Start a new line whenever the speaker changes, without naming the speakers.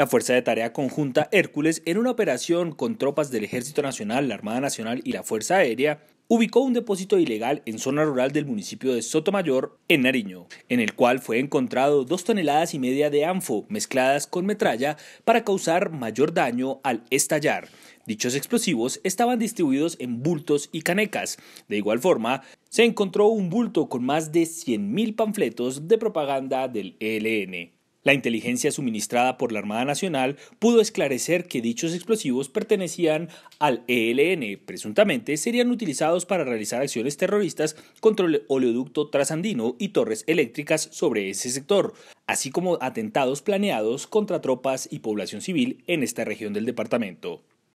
La Fuerza de Tarea Conjunta Hércules, en una operación con tropas del Ejército Nacional, la Armada Nacional y la Fuerza Aérea, ubicó un depósito ilegal en zona rural del municipio de Sotomayor, en Nariño, en el cual fue encontrado dos toneladas y media de anfo mezcladas con metralla para causar mayor daño al estallar. Dichos explosivos estaban distribuidos en bultos y canecas. De igual forma, se encontró un bulto con más de 100.000 panfletos de propaganda del ELN. La inteligencia suministrada por la Armada Nacional pudo esclarecer que dichos explosivos pertenecían al ELN, presuntamente serían utilizados para realizar acciones terroristas contra el oleoducto trasandino y torres eléctricas sobre ese sector, así como atentados planeados contra tropas y población civil en esta región del departamento.